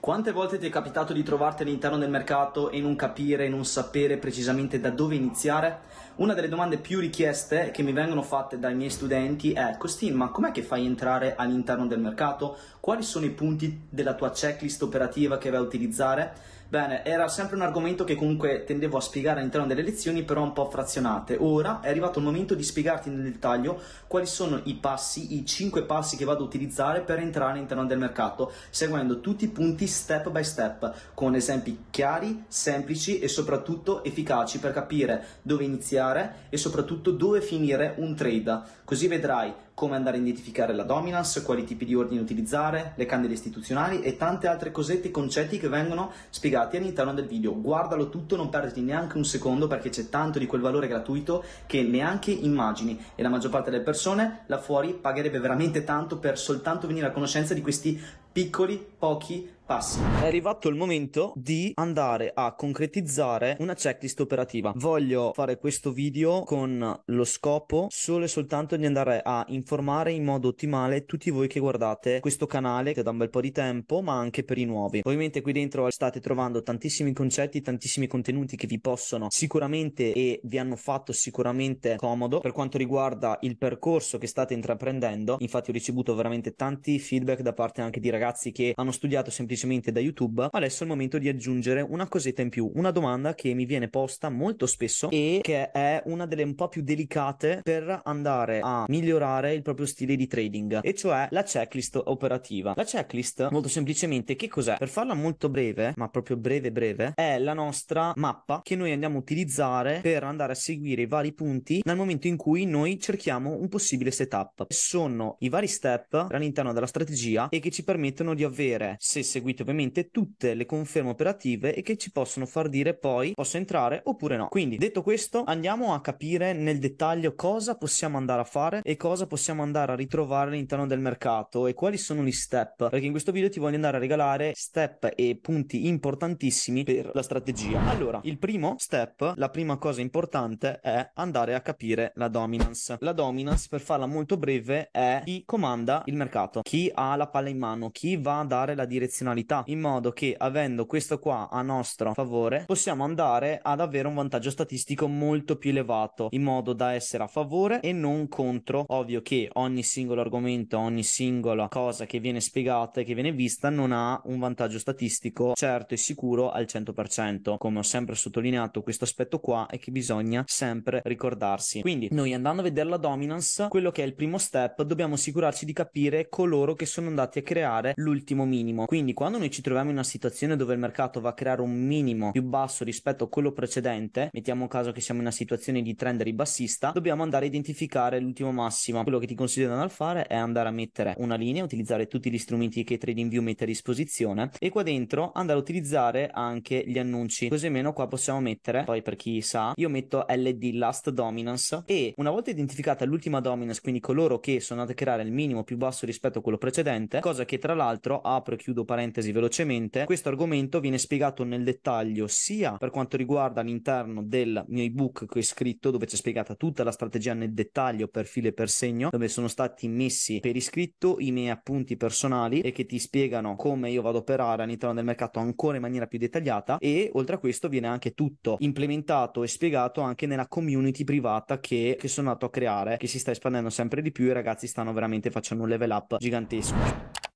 Quante volte ti è capitato di trovarti all'interno del mercato e non capire, non sapere precisamente da dove iniziare? Una delle domande più richieste che mi vengono fatte dai miei studenti è Costin, ma com'è che fai entrare all'interno del mercato? Quali sono i punti della tua checklist operativa che vai a utilizzare? Bene, era sempre un argomento che comunque tendevo a spiegare all'interno delle lezioni, però un po' frazionate. Ora è arrivato il momento di spiegarti nel dettaglio quali sono i passi, i 5 passi che vado a utilizzare per entrare all'interno del mercato, seguendo tutti i punti step by step, con esempi chiari, semplici e soprattutto efficaci per capire dove iniziare e soprattutto dove finire un trade. Così vedrai come andare a identificare la dominance, quali tipi di ordini utilizzare, le candele istituzionali e tante altre cosette e concetti che vengono spiegati all'interno del video. Guardalo tutto, non perderti neanche un secondo perché c'è tanto di quel valore gratuito che neanche immagini e la maggior parte delle persone là fuori pagherebbe veramente tanto per soltanto venire a conoscenza di questi piccoli, pochi passi. È arrivato il momento di andare a concretizzare una checklist operativa. Voglio fare questo video con lo scopo solo e soltanto di andare a informare in modo ottimale tutti voi che guardate questo canale che da un bel po' di tempo, ma anche per i nuovi. Ovviamente qui dentro state trovando tantissimi concetti, tantissimi contenuti che vi possono sicuramente e vi hanno fatto sicuramente comodo per quanto riguarda il percorso che state intraprendendo. Infatti ho ricevuto veramente tanti feedback da parte anche di ragazzi che hanno studiato semplicemente semplicemente da YouTube, adesso è il momento di aggiungere una cosetta in più, una domanda che mi viene posta molto spesso e che è una delle un po' più delicate per andare a migliorare il proprio stile di trading, e cioè la checklist operativa. La checklist, molto semplicemente, che cos'è? Per farla molto breve, ma proprio breve breve, è la nostra mappa che noi andiamo a utilizzare per andare a seguire i vari punti nel momento in cui noi cerchiamo un possibile setup. Sono i vari step all'interno della strategia e che ci permettono di avere, se seguiamo seguite ovviamente tutte le conferme operative e che ci possono far dire poi posso entrare oppure no. Quindi detto questo andiamo a capire nel dettaglio cosa possiamo andare a fare e cosa possiamo andare a ritrovare all'interno del mercato e quali sono gli step perché in questo video ti voglio andare a regalare step e punti importantissimi per la strategia. Allora il primo step, la prima cosa importante è andare a capire la dominance. La dominance per farla molto breve è chi comanda il mercato, chi ha la palla in mano, chi va a dare la direzionalità penalità, in modo che avendo questo qua a nostro favore possiamo andare ad avere un vantaggio statistico molto più elevato, in modo da essere a favore e non contro. Ovvio che ogni singolo argomento, ogni singola cosa che viene spiegata e che viene vista non ha un vantaggio statistico certo e sicuro al 100%. Come ho sempre sottolineato questo aspetto qua è che bisogna sempre ricordarsi. Quindi noi andando a vedere la dominance, quello che è il primo step, dobbiamo assicurarci di capire coloro che sono andati a creare l'ultimo minimo. Quindi quando quando noi ci troviamo in una situazione dove il mercato va a creare un minimo più basso rispetto a quello precedente, mettiamo caso che siamo in una situazione di trend ribassista, dobbiamo andare a identificare l'ultimo massimo. Quello che ti consigliano di fare è andare a mettere una linea, utilizzare tutti gli strumenti che TradingView mette a disposizione e qua dentro andare a utilizzare anche gli annunci. Così meno qua possiamo mettere, poi per chi sa, io metto LD Last Dominance e una volta identificata l'ultima dominance, quindi coloro che sono andati a creare il minimo più basso rispetto a quello precedente, cosa che tra l'altro apro e chiudo parentesi parentesi velocemente, questo argomento viene spiegato nel dettaglio sia per quanto riguarda l'interno del mio ebook che ho scritto, dove c'è spiegata tutta la strategia nel dettaglio per file e per segno, dove sono stati messi per iscritto i miei appunti personali e che ti spiegano come io vado a operare all'interno del mercato ancora in maniera più dettagliata e oltre a questo viene anche tutto implementato e spiegato anche nella community privata che, che sono andato a creare, che si sta espandendo sempre di più e i ragazzi stanno veramente facendo un level up gigantesco.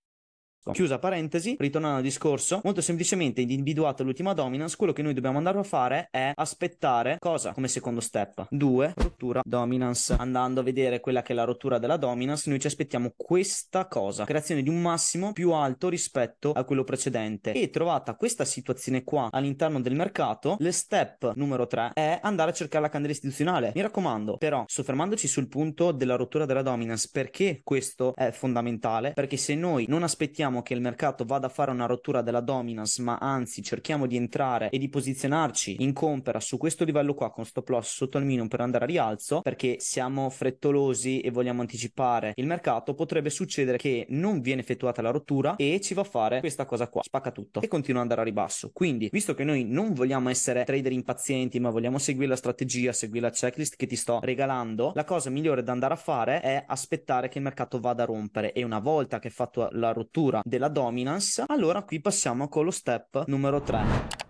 Chiusa parentesi, ritornando al discorso, molto semplicemente individuata l'ultima dominance, quello che noi dobbiamo andare a fare è aspettare cosa come secondo step? 2, rottura dominance. Andando a vedere quella che è la rottura della dominance, noi ci aspettiamo questa cosa, creazione di un massimo più alto rispetto a quello precedente. E trovata questa situazione qua all'interno del mercato, le step numero 3 è andare a cercare la candela istituzionale. Mi raccomando, però, soffermandoci sul punto della rottura della dominance, perché questo è fondamentale? Perché se noi non aspettiamo vogliamo che il mercato vada a fare una rottura della dominance, ma anzi cerchiamo di entrare e di posizionarci in compra su questo livello qua con stop loss sotto il minimo per andare a rialzo, perché siamo frettolosi e vogliamo anticipare il mercato, potrebbe succedere che non viene effettuata la rottura e ci va a fare questa cosa qua, spacca tutto e continua ad andare a ribasso. Quindi, visto che noi non vogliamo essere trader impazienti, ma vogliamo seguire la strategia, seguire la checklist che ti sto regalando, la cosa migliore da andare a fare è aspettare che il mercato vada a rompere e una volta che è fatto la rottura della dominance, allora qui passiamo con lo step numero 3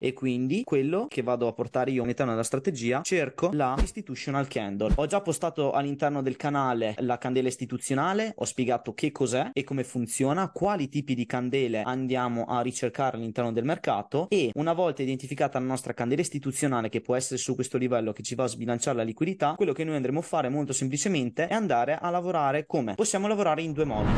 e quindi quello che vado a portare io all'interno della strategia cerco la institutional candle ho già postato all'interno del canale la candela istituzionale ho spiegato che cos'è e come funziona quali tipi di candele andiamo a ricercare all'interno del mercato e una volta identificata la nostra candela istituzionale che può essere su questo livello che ci va a sbilanciare la liquidità quello che noi andremo a fare molto semplicemente è andare a lavorare come possiamo lavorare in due modi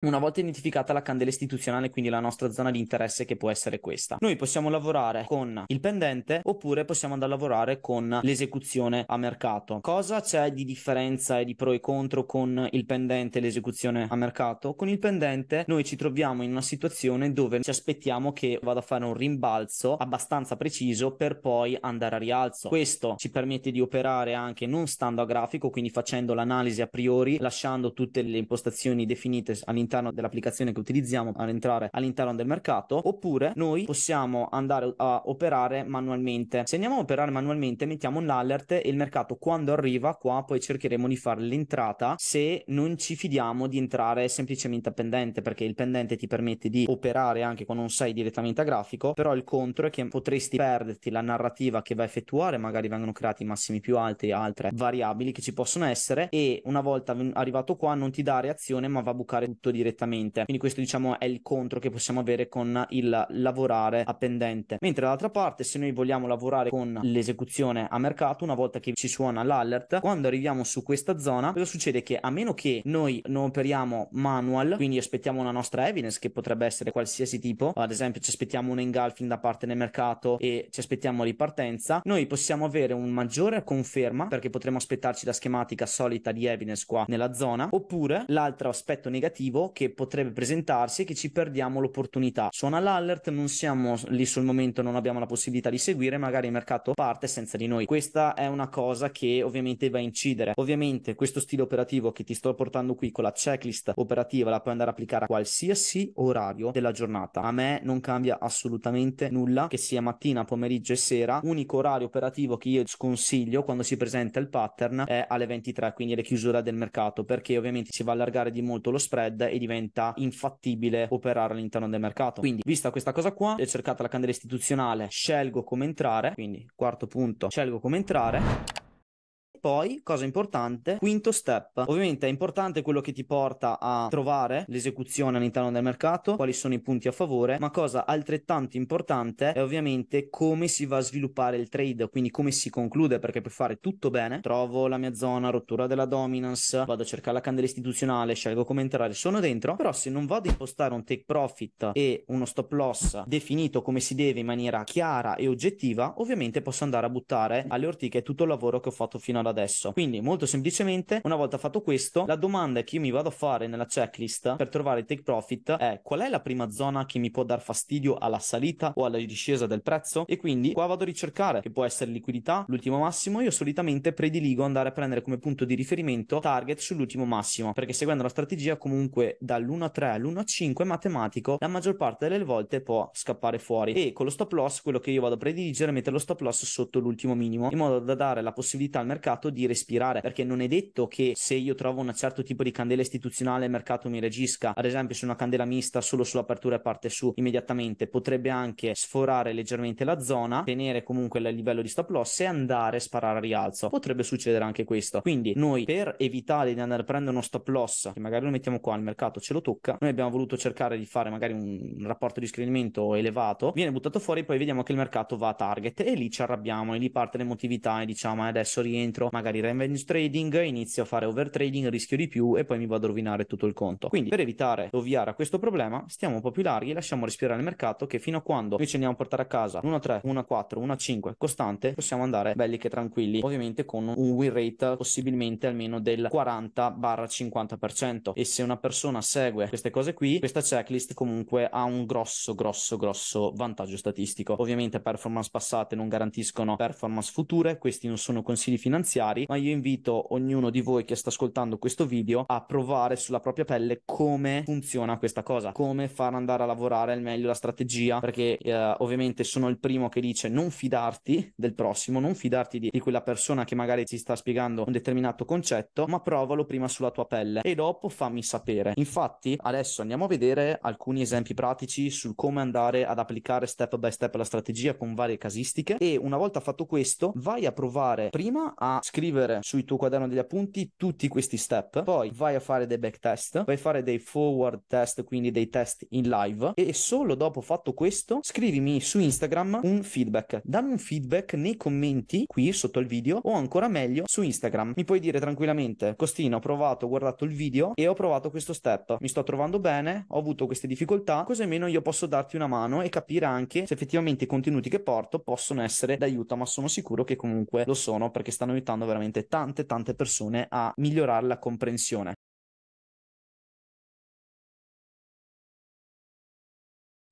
una volta identificata la candela istituzionale, quindi la nostra zona di interesse che può essere questa. Noi possiamo lavorare con il pendente oppure possiamo andare a lavorare con l'esecuzione a mercato. Cosa c'è di differenza e di pro e contro con il pendente e l'esecuzione a mercato? Con il pendente noi ci troviamo in una situazione dove ci aspettiamo che vada a fare un rimbalzo abbastanza preciso per poi andare a rialzo. Questo ci permette di operare anche non stando a grafico, quindi facendo l'analisi a priori, lasciando tutte le impostazioni definite all'interno all'interno dell'applicazione che utilizziamo entrare all'interno del mercato, oppure noi possiamo andare a operare manualmente. Se andiamo a operare manualmente, mettiamo l'alert e il mercato quando arriva qua poi cercheremo di fare l'entrata se non ci fidiamo di entrare semplicemente a pendente, perché il pendente ti permette di operare anche quando non sei direttamente a grafico, però il contro è che potresti perderti la narrativa che va a effettuare, magari vengono creati massimi più alti altre variabili che ci possono essere e una volta arrivato qua non ti dà reazione ma va a bucare tutto di direttamente. Quindi questo diciamo è il contro che possiamo avere con il lavorare a pendente. Mentre dall'altra parte se noi vogliamo lavorare con l'esecuzione a mercato, una volta che ci suona l'alert, quando arriviamo su questa zona, cosa succede? Che a meno che noi non operiamo manual, quindi aspettiamo una nostra evidence che potrebbe essere qualsiasi tipo, ad esempio ci aspettiamo un engulfing da parte del mercato e ci aspettiamo ripartenza, noi possiamo avere un maggiore conferma perché potremmo aspettarci la schematica solita di evidence qua nella zona, oppure l'altro aspetto negativo che potrebbe presentarsi e che ci perdiamo l'opportunità. Suona l'alert, non siamo lì sul momento, non abbiamo la possibilità di seguire, magari il mercato parte senza di noi. Questa è una cosa che ovviamente va a incidere. Ovviamente questo stile operativo che ti sto portando qui con la checklist operativa la puoi andare a applicare a qualsiasi orario della giornata. A me non cambia assolutamente nulla, che sia mattina, pomeriggio e sera. Unico orario operativo che io sconsiglio quando si presenta il pattern è alle 23, quindi le chiusure del mercato, perché ovviamente si va a allargare di molto lo spread e diventa infattibile operare all'interno del mercato. Quindi, vista questa cosa qua, è cercata la candela istituzionale, scelgo come entrare, quindi quarto punto, scelgo come entrare. Poi, cosa importante, quinto step. Ovviamente è importante quello che ti porta a trovare l'esecuzione all'interno del mercato, quali sono i punti a favore, ma cosa altrettanto importante è ovviamente come si va a sviluppare il trade, quindi come si conclude, perché per fare tutto bene, trovo la mia zona, rottura della dominance, vado a cercare la candela istituzionale, scelgo come entrare, sono dentro, però se non vado a impostare un take profit e uno stop loss definito come si deve in maniera chiara e oggettiva, ovviamente posso andare a buttare alle ortiche tutto il lavoro che ho fatto fino ad ad adesso. Quindi molto semplicemente, una volta fatto questo, la domanda che io mi vado a fare nella checklist per trovare il take profit è qual è la prima zona che mi può dar fastidio alla salita o alla discesa del prezzo? E quindi qua vado a ricercare, che può essere liquidità, l'ultimo massimo, io solitamente prediligo andare a prendere come punto di riferimento target sull'ultimo massimo, perché seguendo la strategia comunque dall'1.3 all'1.5 matematico la maggior parte delle volte può scappare fuori e con lo stop loss quello che io vado a prediligere è mettere lo stop loss sotto l'ultimo minimo in modo da dare la possibilità al mercato mercato di respirare, perché non è detto che se io trovo un certo tipo di candela istituzionale il mercato mi regisca ad esempio su una candela mista solo sull'apertura e parte su immediatamente, potrebbe anche sforare leggermente la zona, tenere comunque il livello di stop loss e andare a sparare a rialzo, potrebbe succedere anche questo. Quindi noi per evitare di andare a prendere uno stop loss, che magari lo mettiamo qua, il mercato ce lo tocca, noi abbiamo voluto cercare di fare magari un rapporto di screenimento elevato, viene buttato fuori, poi vediamo che il mercato va a target e lì ci arrabbiamo e lì parte l'emotività e diciamo eh, adesso rientro zero, magari revenge trading, inizio a fare overtrading, rischio di più e poi mi vado a rovinare tutto il conto. Quindi per evitare di ovviare a questo problema, stiamo un po' più larghi, lasciamo respirare il mercato che fino a quando noi ci andiamo a portare a casa 1-3, 1-4, 1-5 costante, possiamo andare belli che tranquilli, ovviamente con un win rate possibilmente almeno del 40-50% e se una persona segue queste cose qui, questa checklist comunque ha un grosso grosso grosso vantaggio statistico. Ovviamente performance passate non garantiscono performance future, questi non sono consigli finanziari finanziari, ma io invito ognuno di voi che sta ascoltando questo video a provare sulla propria pelle come funziona questa cosa, come far andare a lavorare al meglio la strategia, perché eh, ovviamente sono il primo che dice non fidarti del prossimo, non fidarti di, di quella persona che magari ti sta spiegando un determinato concetto, ma provalo prima sulla tua pelle e dopo fammi sapere. Infatti, adesso andiamo a vedere alcuni esempi pratici sul come andare ad applicare step by step la strategia con varie casistiche e una volta fatto questo vai a provare prima a scrivere sui tuo quaderno degli appunti tutti questi step, poi vai a fare dei backtest, vai a fare dei forward test, quindi dei test in live e solo dopo fatto questo scrivimi su Instagram un feedback, dammi un feedback nei commenti qui sotto il video o ancora meglio su Instagram, mi puoi dire tranquillamente Costino ho provato, ho guardato il video e ho provato questo step, mi sto trovando bene, ho avuto queste difficoltà, così almeno io posso darti una mano e capire anche se effettivamente i contenuti che porto possono essere d'aiuto, ma sono sicuro che comunque lo sono perché stanno aiutando aiutando veramente tante tante persone a migliorare la comprensione.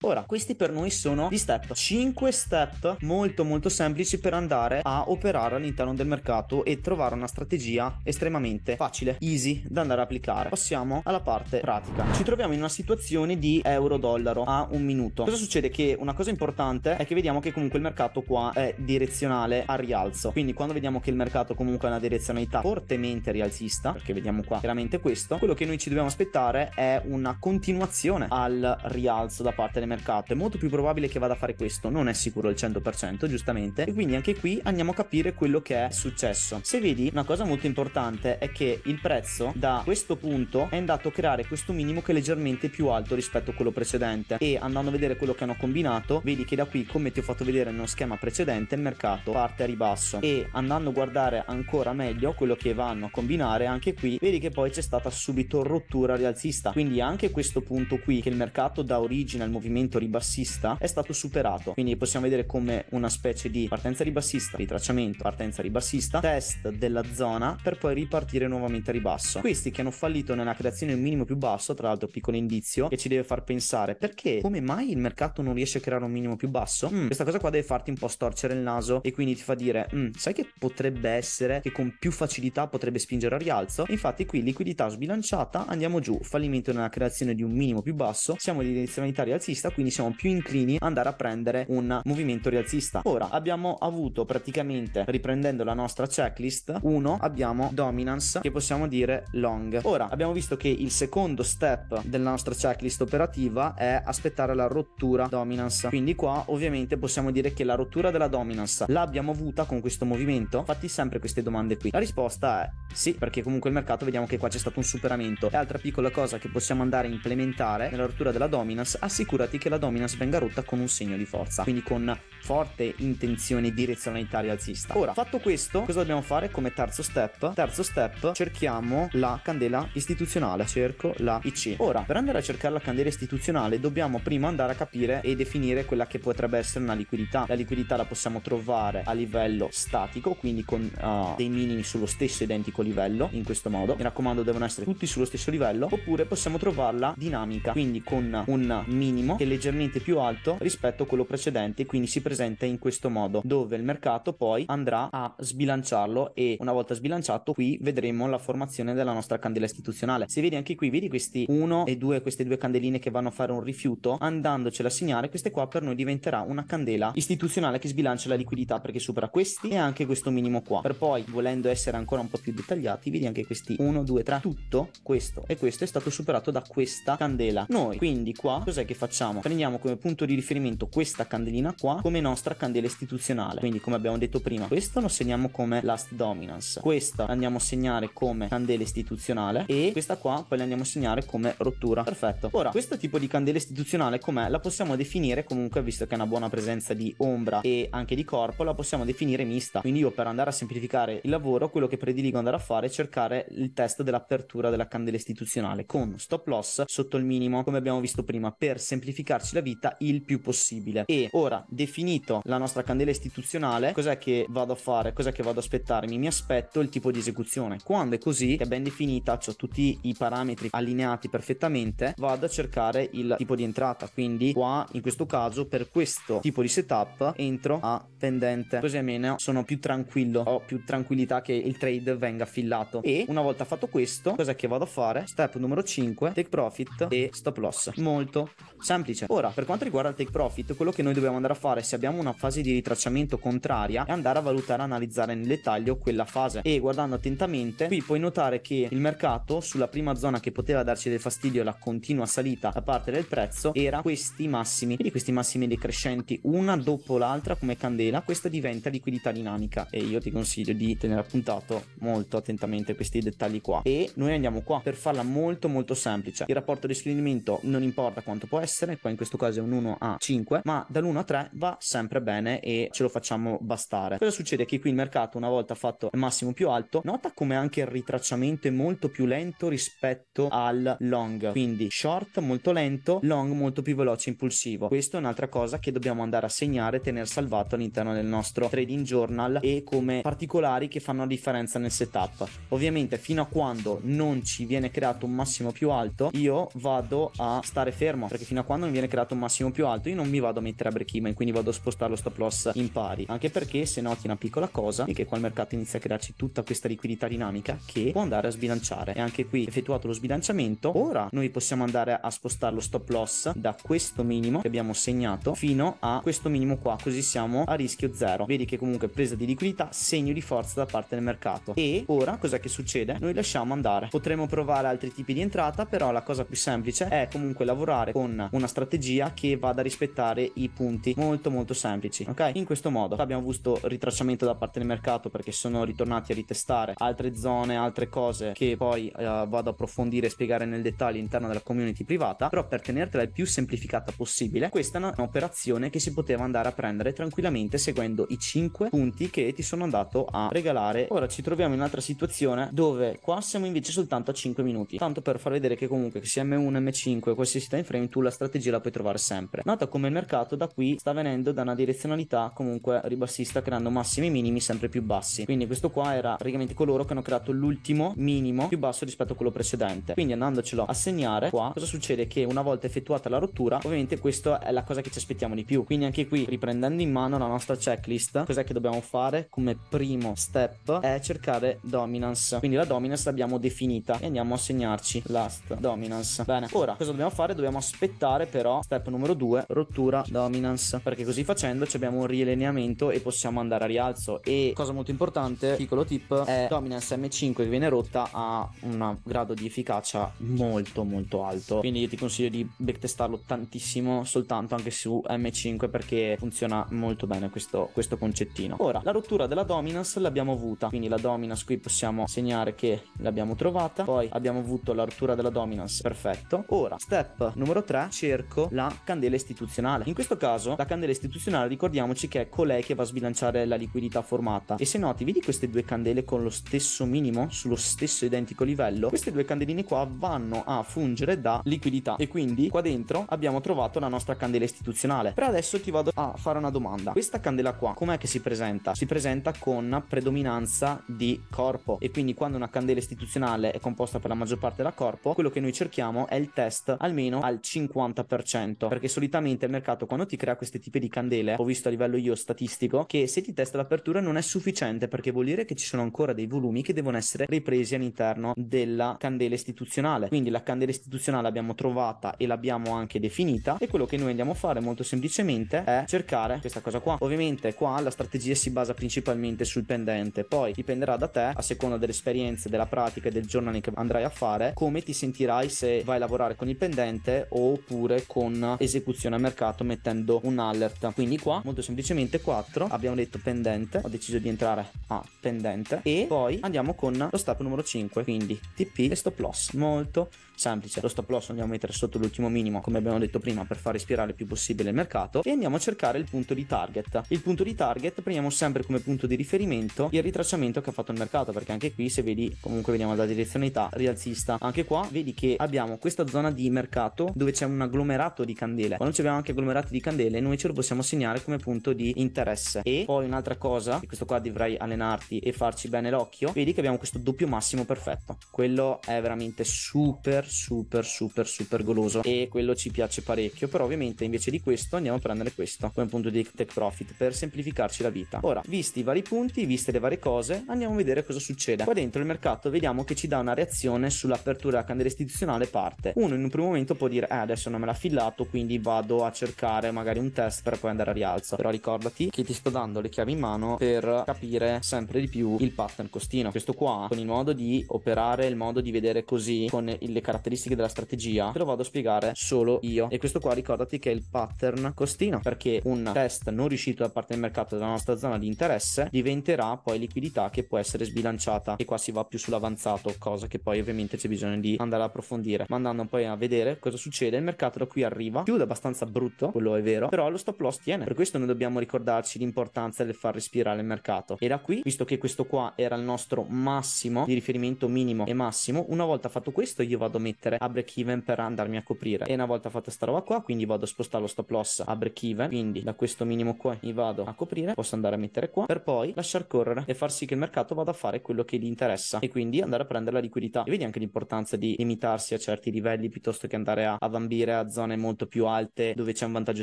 Ora, questi per noi sono gli step, 5 step molto molto semplici per andare a operare all'interno del mercato e trovare una strategia estremamente facile, easy da andare a applicare. Passiamo alla parte pratica. Ci troviamo in una situazione di euro-dollaro a un minuto. Cosa succede? Che una cosa importante è che vediamo che comunque il mercato qua è direzionale al rialzo. Quindi quando vediamo che il mercato comunque ha una direzionalità fortemente rialzista, perché vediamo qua chiaramente questo, quello che noi ci dobbiamo aspettare è una continuazione al rialzo da parte del mercato mercato, è molto più probabile che vada a fare questo, non è sicuro al 100%, giustamente, e quindi anche qui andiamo a capire quello che è successo. Se vedi, una cosa molto importante è che il prezzo da questo punto è andato a creare questo minimo che è leggermente più alto rispetto a quello precedente e andando a vedere quello che hanno combinato, vedi che da qui, come ti ho fatto vedere nello schema precedente, il mercato parte a ribasso e andando a guardare ancora meglio quello che vanno a combinare, anche qui vedi che poi c'è stata subito rottura rialzista. Quindi anche questo punto qui che il mercato dà origine al movimento tracciamento ribassista è stato superato. Quindi possiamo vedere come una specie di partenza ribassista, ritracciamento, partenza ribassista, test della zona per poi ripartire nuovamente a ribasso. Questi che hanno fallito nella creazione di un minimo più basso, tra l'altro piccolo indizio che ci deve far pensare perché come mai il mercato non riesce a creare un minimo più basso? Mm, questa cosa qua deve farti un po' storcere il naso e quindi ti fa dire mm, sai che potrebbe essere che con più facilità potrebbe spingere al rialzo? infatti qui liquidità sbilanciata, andiamo giù, fallimento nella creazione di un minimo più basso, siamo di direzionalità rialzista quindi siamo più inclini ad andare a prendere un movimento rialzista. Ora abbiamo avuto praticamente, riprendendo la nostra checklist, uno abbiamo dominance che possiamo dire long. Ora abbiamo visto che il secondo step della nostra checklist operativa è aspettare la rottura dominance. Quindi qua ovviamente possiamo dire che la rottura della dominance l'abbiamo avuta con questo movimento? Fatti sempre queste domande qui. La risposta è sì, perché comunque il mercato vediamo che qua c'è stato un superamento. E altra piccola cosa che possiamo andare a implementare nella rottura della dominance, assicurati che che la dominance venga rotta con un segno di forza, quindi con forte intenzione direzionalità rialzista. Ora, fatto questo, cosa dobbiamo fare come terzo step? Terzo step, cerchiamo la candela istituzionale, cerco la IC. Ora, per andare a cercare la candela istituzionale, dobbiamo prima andare a capire e definire quella che potrebbe essere una liquidità. La liquidità la possiamo trovare a livello statico, quindi con uh, dei minimi sullo stesso identico livello, in questo modo. Mi raccomando, devono essere tutti sullo stesso livello, oppure possiamo trovarla dinamica, quindi con un minimo che è leggermente più alto rispetto a quello precedente, quindi si presenta in questo modo, dove il mercato poi andrà a sbilanciarlo e una volta sbilanciato qui vedremo la formazione della nostra candela istituzionale. Se vedi anche qui, vedi questi 1 e 2, queste due candeline che vanno a fare un rifiuto, andandocela a segnare, queste qua per noi diventerà una candela istituzionale che sbilancia la liquidità perché supera questi e anche questo minimo qua. Per poi, volendo essere ancora un po' più dettagliati, vedi anche questi 1, 2, 3, tutto questo e questo è stato superato da questa candela. Noi quindi qua cos'è che facciamo? facciamo? Prendiamo come punto di riferimento questa candelina qua come nostra candela istituzionale, quindi come abbiamo detto prima, questo lo segniamo come last dominance, questa andiamo a segnare come candela istituzionale e questa qua poi la andiamo a segnare come rottura. Perfetto. Ora, questo tipo di candela istituzionale com'è? La possiamo definire comunque, visto che ha una buona presenza di ombra e anche di corpo, la possiamo definire mista. Quindi io per andare a semplificare il lavoro, quello che prediligo andare a fare è cercare il test dell'apertura della candela istituzionale con stop loss sotto il minimo, come abbiamo visto prima, per semplificare semplificarci la vita il più possibile. E ora, definito la nostra candela istituzionale, cos'è che vado a fare? Cos'è che vado a aspettarmi? Mi aspetto il tipo di esecuzione. Quando è così, è ben definita, ho tutti i parametri allineati perfettamente, vado a cercare il tipo di entrata. Quindi qua, in questo caso, per questo tipo di setup, entro a pendente. Così almeno sono più tranquillo, ho più tranquillità che il trade venga fillato. E una volta fatto questo, cos'è che vado a fare? Step numero 5, take profit e stop loss. Molto semplice semplice. Ora, per quanto riguarda il take profit, quello che noi dobbiamo andare a fare se abbiamo una fase di ritracciamento contraria è andare a valutare e analizzare nel dettaglio quella fase e guardando attentamente qui puoi notare che il mercato sulla prima zona che poteva darci del fastidio la continua salita da parte del prezzo era questi massimi e questi massimi decrescenti una dopo l'altra come candela questa diventa liquidità dinamica e io ti consiglio di tenere appuntato molto attentamente questi dettagli qua e noi andiamo qua per farla molto molto semplice il rapporto di sfruttamento non importa quanto può essere poi in questo caso è un 1 a 5, ma dall'1 a 3 va sempre bene e ce lo facciamo bastare. Cosa succede? Che qui il mercato una volta fatto il massimo più alto, nota come anche il ritracciamento è molto più lento rispetto al long, quindi short molto lento, long molto più veloce impulsivo. Questa è un'altra cosa che dobbiamo andare a segnare tenere salvato all'interno del nostro trading journal e come particolari che fanno la differenza nel setup. Ovviamente fino a quando non ci viene creato un massimo più alto, io vado a stare fermo perché fino a quando non viene creato un massimo più alto, io non mi vado a mettere a break even, quindi vado a spostare lo stop loss in pari, anche perché se noti una piccola cosa è che qua il mercato inizia a crearci tutta questa liquidità dinamica che può andare a sbilanciare e anche qui effettuato lo sbilanciamento, ora noi possiamo andare a spostare lo stop loss da questo minimo che abbiamo segnato fino a questo minimo qua, così siamo a rischio zero. Vedi che comunque presa di liquidità, segno di forza da parte del mercato. E ora cos'è che succede? Noi lasciamo andare. Potremmo provare altri tipi di entrata, però la cosa più semplice è comunque lavorare con una strategia strategia che vada a rispettare i punti molto molto semplici ok in questo modo abbiamo avuto ritracciamento da parte del mercato perché sono ritornati a ritestare altre zone altre cose che poi eh, vado a approfondire e spiegare nel dettaglio all'interno della community privata però per tenertela il più semplificata possibile questa è un'operazione che si poteva andare a prendere tranquillamente seguendo i 5 punti che ti sono andato a regalare ora ci troviamo in un'altra situazione dove qua siamo invece soltanto a 5 minuti tanto per far vedere che comunque sia M1 M5 qualsiasi time frame tu la strategia la puoi trovare sempre. Nota come il mercato da qui sta venendo da una direzionalità comunque ribassista creando massimi e minimi sempre più bassi. Quindi questo qua era praticamente coloro che hanno creato l'ultimo minimo più basso rispetto a quello precedente. Quindi andandocelo a segnare qua cosa succede? Che una volta effettuata la rottura ovviamente questa è la cosa che ci aspettiamo di più. Quindi anche qui riprendendo in mano la nostra checklist cos'è che dobbiamo fare come primo step è cercare dominance. Quindi la dominance l'abbiamo definita e andiamo a segnarci last dominance. Bene, ora cosa dobbiamo fare? Dobbiamo aspettare però step numero 2 rottura dominance perché così facendo ci abbiamo un riallineamento e possiamo andare a rialzo e cosa molto importante piccolo tip è dominance M5 che viene rotta ha un grado di efficacia molto molto alto quindi io ti consiglio di backtestarlo tantissimo soltanto anche su M5 perché funziona molto bene questo, questo concettino ora la rottura della dominance l'abbiamo avuta quindi la dominance qui possiamo segnare che l'abbiamo trovata poi abbiamo avuto la rottura della dominance perfetto ora step numero 3 cerca cerco la candela istituzionale. In questo caso la candela istituzionale ricordiamoci che è colei che va a sbilanciare la liquidità formata e se noti vedi queste due candele con lo stesso minimo sullo stesso identico livello queste due candeline qua vanno a fungere da liquidità e quindi qua dentro abbiamo trovato la nostra candela istituzionale per adesso ti vado a fare una domanda questa candela qua com'è che si presenta? si presenta con predominanza di corpo e quindi quando una candela istituzionale è composta per la maggior parte da corpo quello che noi cerchiamo è il test almeno al 50% 3%, perché solitamente il mercato quando ti crea questi tipi di candele, ho visto a livello io statistico, che se ti testa l'apertura non è sufficiente perché vuol dire che ci sono ancora dei volumi che devono essere ripresi all'interno della candela istituzionale. Quindi la candela istituzionale l'abbiamo trovata e l'abbiamo anche definita e quello che noi andiamo a fare molto semplicemente è cercare questa cosa qua. Ovviamente qua la strategia si basa principalmente sul pendente, poi dipenderà da te a seconda delle esperienze, della pratica e del giornale che andrai a fare, come ti sentirai se vai a lavorare con il pendente oppure con esecuzione a mercato mettendo un alert quindi qua molto semplicemente 4 abbiamo detto pendente ho deciso di entrare a pendente e poi andiamo con lo step numero 5 quindi TP e stop loss molto semplice lo stop loss andiamo a mettere sotto l'ultimo minimo come abbiamo detto prima per far respirare il più possibile il mercato e andiamo a cercare il punto di target il punto di target prendiamo sempre come punto di riferimento il ritracciamento che ha fatto il mercato perché anche qui se vedi comunque vediamo la direzionalità rialzista anche qua vedi che abbiamo questa zona di mercato dove c'è un agglomerato agglomerato di candele. Quando ci abbiamo anche agglomerati di candele, noi ce lo possiamo segnare come punto di interesse. E poi un'altra cosa, e questo qua dovrai allenarti e farci bene l'occhio, vedi che abbiamo questo doppio massimo perfetto. Quello è veramente super, super, super, super goloso e quello ci piace parecchio. Però ovviamente invece di questo andiamo a prendere questo come punto di tech profit per semplificarci la vita. Ora, visti i vari punti, viste le varie cose, andiamo a vedere cosa succede. Qua dentro il mercato vediamo che ci dà una reazione sull'apertura della candela istituzionale parte. Uno in un primo momento può dire, eh adesso non me la affillato, quindi vado a cercare magari un test per poi andare a rialzo. Però ricordati che ti sto dando le chiavi in mano per capire sempre di più il pattern costino. Questo qua, con il modo di operare, il modo di vedere così, con le caratteristiche della strategia, te lo vado a spiegare solo io. E questo qua ricordati che è il pattern costino, perché un test non riuscito da parte del mercato della nostra zona di interesse diventerà poi liquidità che può essere sbilanciata. E qua si va più sull'avanzato, cosa che poi ovviamente c'è bisogno di andare a approfondire, ma andando poi a vedere cosa succede, il mercato da qui arriva. Chiude abbastanza brutto, quello è vero, però lo stop loss tiene. Per questo noi dobbiamo ricordarci l'importanza del far respirare il mercato. E da qui, visto che questo qua era il nostro massimo di riferimento minimo e massimo, una volta fatto questo io vado a mettere a break even per andarmi a coprire. E una volta fatta sta roba qua, quindi vado a spostare lo stop loss a break even, quindi da questo minimo qua mi vado a coprire, posso andare a mettere qua, per poi lasciar correre e far sì che il mercato vada a fare quello che gli interessa e quindi andare a prendere la liquidità. E vedi anche l'importanza di limitarsi a certi livelli piuttosto che andare a vambire a zone zone molto più alte dove c'è un vantaggio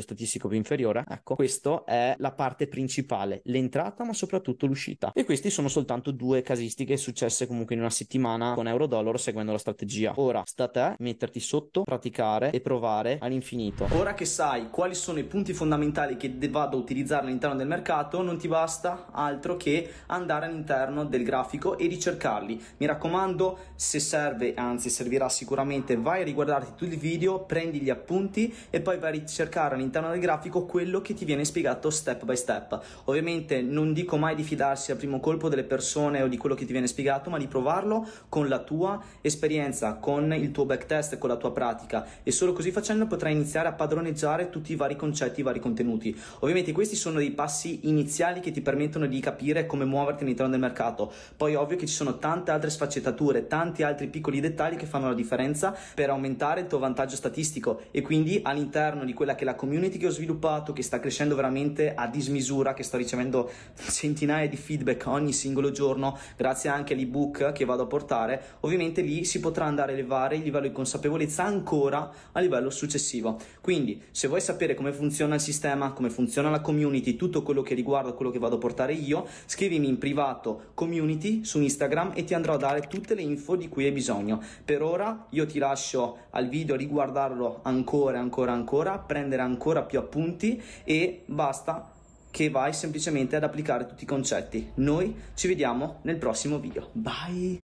statistico più inferiore. Ecco, questa è la parte principale, l'entrata ma soprattutto l'uscita. E questi sono soltanto due casistiche successe comunque in una settimana con euro-dollaro seguendo la strategia. Ora sta a te metterti sotto, praticare e provare all'infinito. Ora che sai quali sono i punti fondamentali che vado a utilizzare all'interno del mercato, non ti basta altro che andare all'interno del grafico e ricercarli. Mi raccomando, se serve, anzi servirà sicuramente, vai a riguardarti tutti i video, prendi gli appunti appunti e poi vai a ricercare all'interno del grafico quello che ti viene spiegato step by step. Ovviamente non dico mai di fidarsi al primo colpo delle persone o di quello che ti viene spiegato, ma di provarlo con la tua esperienza, con il tuo backtest, con la tua pratica e solo così facendo potrai iniziare a padroneggiare tutti i vari concetti, i vari contenuti. Ovviamente questi sono dei passi iniziali che ti permettono di capire come muoverti all'interno del mercato. Poi ovvio che ci sono tante altre sfaccettature, tanti altri piccoli dettagli che fanno la differenza per aumentare il tuo vantaggio statistico e quindi all'interno di quella che è la community che ho sviluppato, che sta crescendo veramente a dismisura, che sto ricevendo centinaia di feedback ogni singolo giorno, grazie anche all'ebook che vado a portare, ovviamente lì si potrà andare a elevare il livello di consapevolezza ancora a livello successivo. Quindi, se vuoi sapere come funziona il sistema, come funziona la community, tutto quello che riguarda quello che vado a portare io, scrivimi in privato community su Instagram e ti andrò a dare tutte le info di cui hai bisogno. Per ora io ti lascio al video a riguardarlo ancora ancora, ancora, ancora, prendere ancora più appunti e basta che vai semplicemente ad applicare tutti i concetti. Noi ci vediamo nel prossimo video. Bye!